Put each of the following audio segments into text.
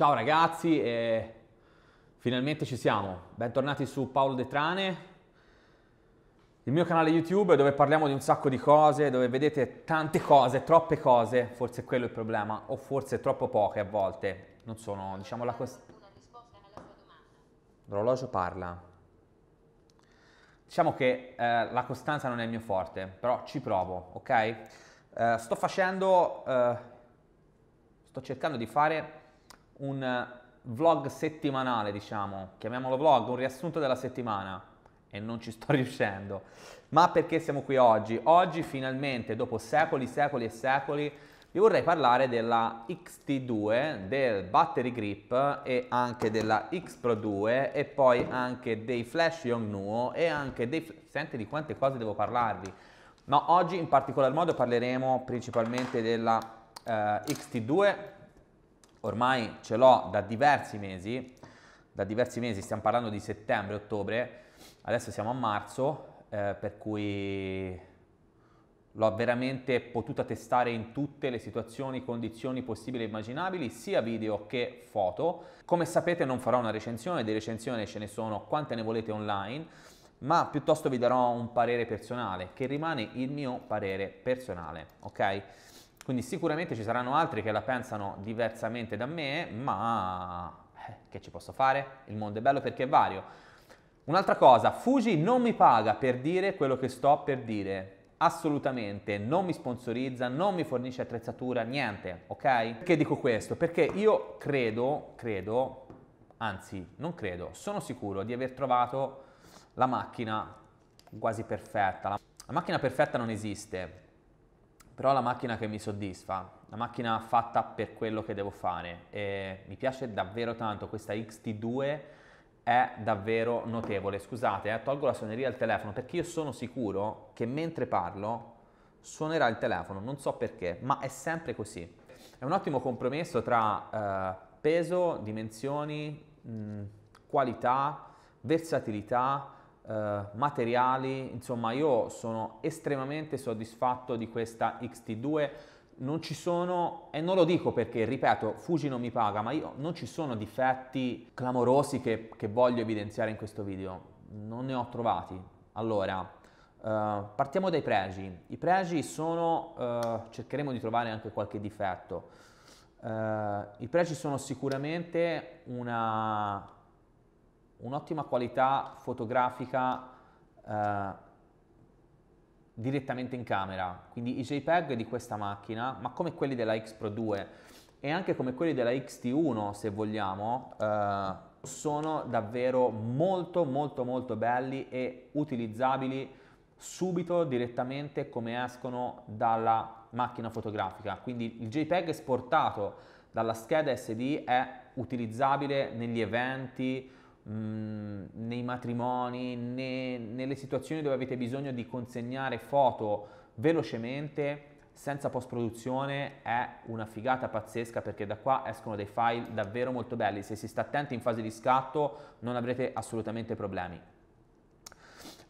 Ciao ragazzi, eh, finalmente ci siamo. Bentornati su Paolo Detrane, il mio canale YouTube dove parliamo di un sacco di cose, dove vedete tante cose, troppe cose, forse quello è il problema, o forse troppo poche a volte. Non sono, diciamo la cosa. L'orologio parla. Diciamo che eh, la costanza non è il mio forte, però ci provo, ok? Eh, sto facendo, eh, sto cercando di fare un vlog settimanale, diciamo, chiamiamolo vlog, un riassunto della settimana e non ci sto riuscendo. Ma perché siamo qui oggi? Oggi finalmente, dopo secoli, secoli e secoli, vi vorrei parlare della XT2, del Battery Grip e anche della X Pro 2 e poi anche dei flash Yongnuo e anche dei... Senti di quante cose devo parlarvi. Ma oggi in particolar modo parleremo principalmente della eh, XT2 ormai ce l'ho da diversi mesi, da diversi mesi, stiamo parlando di settembre, ottobre, adesso siamo a marzo, eh, per cui l'ho veramente potuta testare in tutte le situazioni, condizioni possibili e immaginabili, sia video che foto. Come sapete non farò una recensione, di recensioni ce ne sono quante ne volete online, ma piuttosto vi darò un parere personale, che rimane il mio parere personale, ok? Quindi sicuramente ci saranno altri che la pensano diversamente da me, ma eh, che ci posso fare? Il mondo è bello perché è vario. Un'altra cosa, Fuji non mi paga per dire quello che sto per dire. Assolutamente, non mi sponsorizza, non mi fornisce attrezzatura, niente, ok? Perché dico questo? Perché io credo, credo, anzi non credo, sono sicuro di aver trovato la macchina quasi perfetta. La macchina perfetta non esiste, però la macchina che mi soddisfa, la macchina fatta per quello che devo fare e mi piace davvero tanto questa XT2 è davvero notevole. Scusate, eh, tolgo la suoneria al telefono perché io sono sicuro che mentre parlo suonerà il telefono, non so perché, ma è sempre così. È un ottimo compromesso tra eh, peso, dimensioni, mh, mm, qualità, versatilità, eh, materiali, insomma io sono estremamente soddisfatto di questa XT2, non ci sono, e non lo dico perché, ripeto, Fuji non mi paga, ma io non ci sono difetti clamorosi che, che voglio evidenziare in questo video, non ne ho trovati. Allora, eh, partiamo dai pregi. I pregi sono, eh, cercheremo di trovare anche qualche difetto. Eh, I pregi sono sicuramente una un'ottima qualità fotografica eh, direttamente in camera, quindi i JPEG di questa macchina, ma come quelli della X Pro 2 e anche come quelli della x t 1 se vogliamo, eh, sono davvero molto molto molto belli e utilizzabili subito direttamente come escono dalla macchina fotografica. Quindi il JPEG esportato dalla scheda SD è utilizzabile negli eventi, nei matrimoni né nelle situazioni dove avete bisogno di consegnare foto velocemente senza post produzione è una figata pazzesca perché da qua escono dei file davvero molto belli. Se si sta attenti in fase di scatto non avrete assolutamente problemi.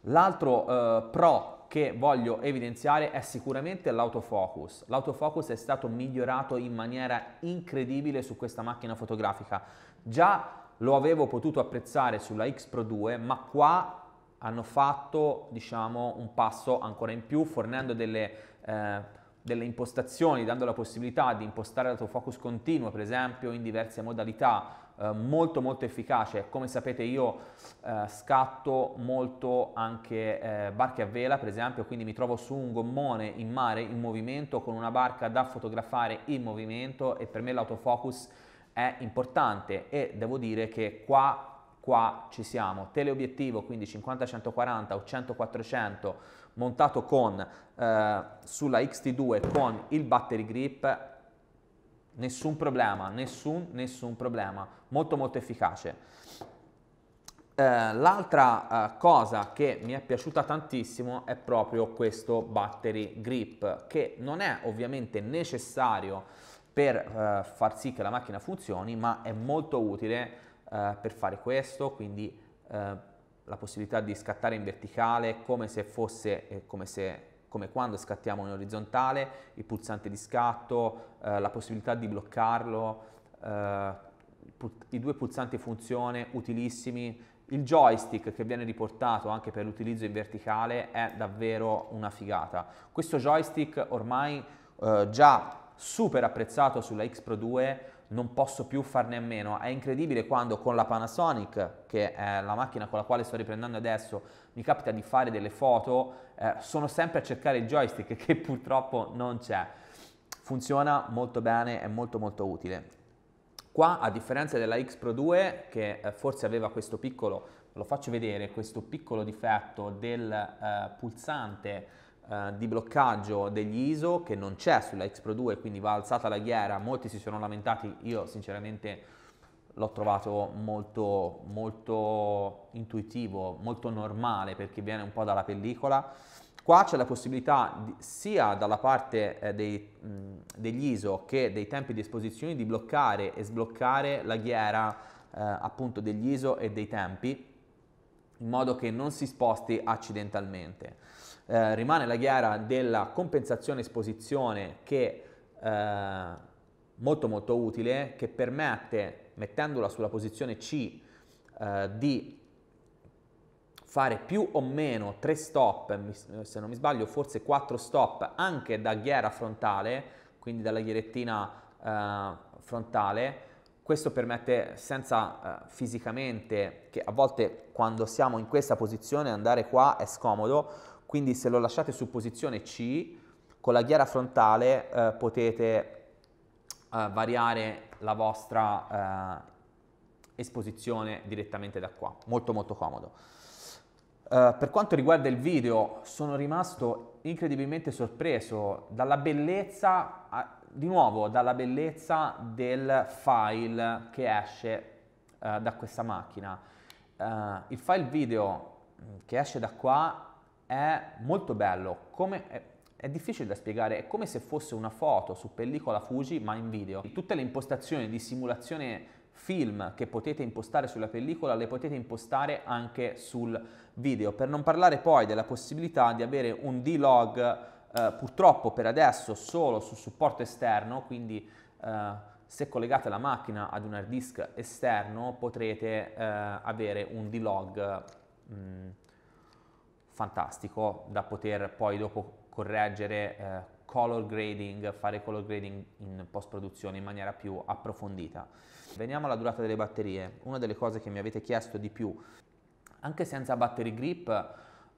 L'altro eh, pro che voglio evidenziare è sicuramente l'autofocus. L'autofocus è stato migliorato in maniera incredibile su questa macchina fotografica. Già lo avevo potuto apprezzare sulla X Pro 2, ma qua hanno fatto diciamo, un passo ancora in più fornendo delle, eh, delle impostazioni, dando la possibilità di impostare l'autofocus continuo, per esempio, in diverse modalità, eh, molto molto efficace. Come sapete io eh, scatto molto anche eh, barche a vela, per esempio, quindi mi trovo su un gommone in mare in movimento con una barca da fotografare in movimento e per me l'autofocus è importante e devo dire che qua qua ci siamo, teleobiettivo quindi 50-140 o 100-400 montato con, eh, sulla XT2 con il battery grip, nessun problema, nessun, nessun problema, molto molto efficace. Eh, l'altra eh, cosa che mi è piaciuta tantissimo è proprio questo battery grip, che non è ovviamente necessario per eh, far sì che la macchina funzioni, ma è molto utile eh, per fare questo, quindi eh, la possibilità di scattare in verticale come se fosse, eh, come se come quando scattiamo in orizzontale, il pulsante di scatto, eh, la possibilità di bloccarlo, eh, i due pulsanti funzione utilissimi, il joystick che viene riportato anche per l'utilizzo in verticale è davvero una figata. Questo joystick ormai eh, già super apprezzato sulla X Pro 2, non posso più farne a meno. È incredibile quando con la Panasonic, che è la macchina con la quale sto riprendendo adesso, mi capita di fare delle foto, eh, sono sempre a cercare il joystick che purtroppo non c'è. Funziona molto bene, è molto molto utile. Qua, a differenza della X Pro 2, che eh, forse aveva questo piccolo, lo faccio vedere, questo piccolo difetto del eh, pulsante eh, di bloccaggio degli ISO che non c'è sulla X-Pro2 quindi va alzata la ghiera, molti si sono lamentati, io sinceramente l'ho trovato molto, molto intuitivo, molto normale perché viene un po' dalla pellicola. Qua c'è la possibilità di, sia dalla parte eh, dei, mh, degli ISO che dei tempi di esposizione di bloccare e sbloccare la ghiera eh, appunto degli ISO e dei tempi in modo che non si sposti accidentalmente. Eh, rimane la gara della compensazione esposizione che è eh, molto molto utile, che permette, mettendola sulla posizione C, eh, di fare più o meno tre stop, se non mi sbaglio forse quattro stop anche da ghiera frontale, quindi dalla ghierettina eh, frontale. Questo permette senza eh, fisicamente, che a volte quando siamo in questa posizione andare qua è scomodo, quindi se lo lasciate su posizione C, con la ghiera frontale eh, potete eh, variare la vostra eh, esposizione direttamente da qua, molto molto comodo. Uh, per quanto riguarda il video, sono rimasto incredibilmente sorpreso dalla bellezza, a, di nuovo, dalla bellezza del file che esce uh, da questa macchina. Uh, il file video mm, che esce da qua è molto bello, come, è, è, difficile da spiegare, è come se fosse una foto su pellicola Fuji ma in video. Tutte le impostazioni di simulazione film che potete impostare sulla pellicola le potete impostare anche sul video, per non parlare poi della possibilità di avere un D-Log eh, purtroppo per adesso solo su supporto esterno, quindi eh, se collegate la macchina ad un hard disk esterno potrete eh, avere un D-Log mm, fantastico da poter poi dopo correggere, eh, color grading, fare color grading in post produzione in maniera più approfondita. Veniamo alla durata delle batterie, una delle cose che mi avete chiesto di più, anche senza battery grip,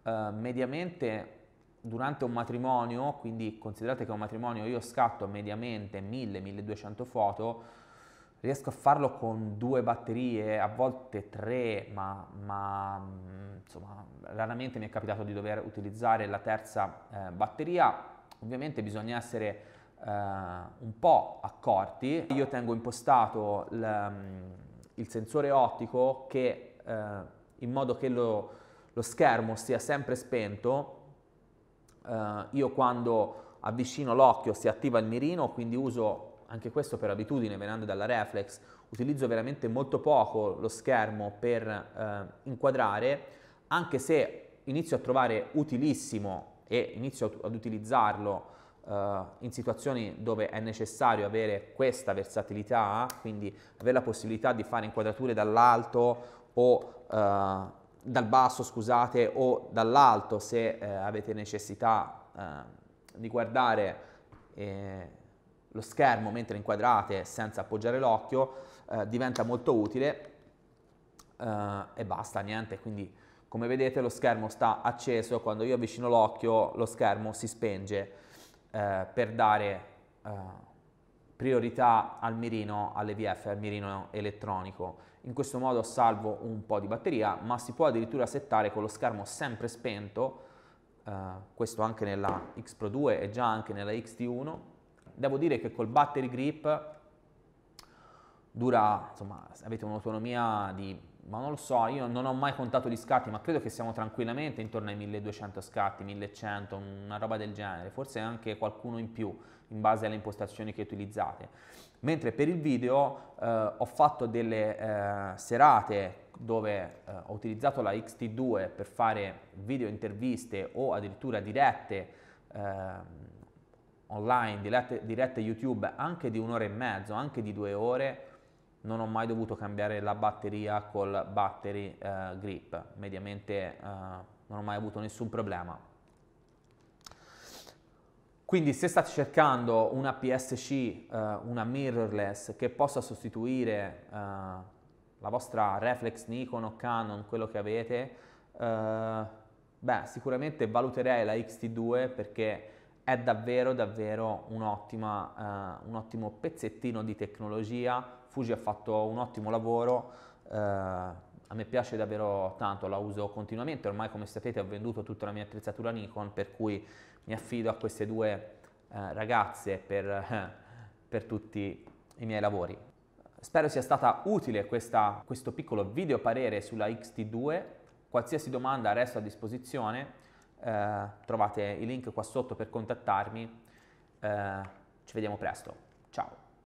eh, mediamente durante un matrimonio, quindi considerate che un matrimonio io scatto mediamente 1000-1200 foto, riesco a farlo con due batterie, a volte tre, ma, ma insomma, raramente mi è capitato di dover utilizzare la terza eh, batteria. Ovviamente bisogna essere eh, un po' accorti. Io tengo impostato mm, il sensore ottico che, eh, in modo che lo, lo, schermo sia sempre spento. Eh, io quando avvicino l'occhio si attiva il mirino, quindi uso anche questo per abitudine venendo dalla reflex, utilizzo veramente molto poco lo schermo per eh, inquadrare, anche se inizio a trovare utilissimo e inizio ad utilizzarlo eh, in situazioni dove è necessario avere questa versatilità, quindi avere la possibilità di fare inquadrature dall'alto o eh, dal basso, scusate, o dall'alto se eh, avete necessità eh, di guardare eh, lo schermo mentre inquadrate senza appoggiare l'occhio eh, diventa molto utile eh, e basta, niente, quindi come vedete lo schermo sta acceso, quando io avvicino l'occhio lo schermo si spenge eh, per dare eh, priorità al mirino, all'EVF, al mirino elettronico. In questo modo salvo un po' di batteria, ma si può addirittura settare con lo schermo sempre spento, eh, questo anche nella X Pro 2 e già anche nella x t 1 Devo dire che col battery grip dura, insomma, avete un'autonomia di, ma non lo so, io non ho mai contato gli scatti, ma credo che siamo tranquillamente intorno ai 1200 scatti, 1100, una roba del genere, forse anche qualcuno in più in base alle impostazioni che utilizzate. Mentre per il video eh, ho fatto delle eh, serate dove eh, ho utilizzato la XT2 per fare video interviste o addirittura dirette ehm, online, dirette, dirette YouTube anche di un'ora e mezzo, anche di due ore, non ho mai dovuto cambiare la batteria col battery eh, grip, mediamente eh, non ho mai avuto nessun problema. Quindi se state cercando una PSC, eh, una mirrorless che possa sostituire eh, la vostra reflex Nikon o Canon, quello che avete, eh, beh, sicuramente valuterei la x t 2 perché è davvero davvero un, ottima, eh, un ottimo pezzettino di tecnologia, Fuji ha fatto un ottimo lavoro, eh, a me piace davvero tanto, la uso continuamente, ormai come sapete ho venduto tutta la mia attrezzatura Nikon per cui mi affido a queste due eh, ragazze per, per tutti i miei lavori. Spero sia stata utile questa, questo piccolo video parere sulla XT2, qualsiasi domanda resto a disposizione eh, trovate i link qua sotto per contattarmi, eh, ci vediamo presto, ciao!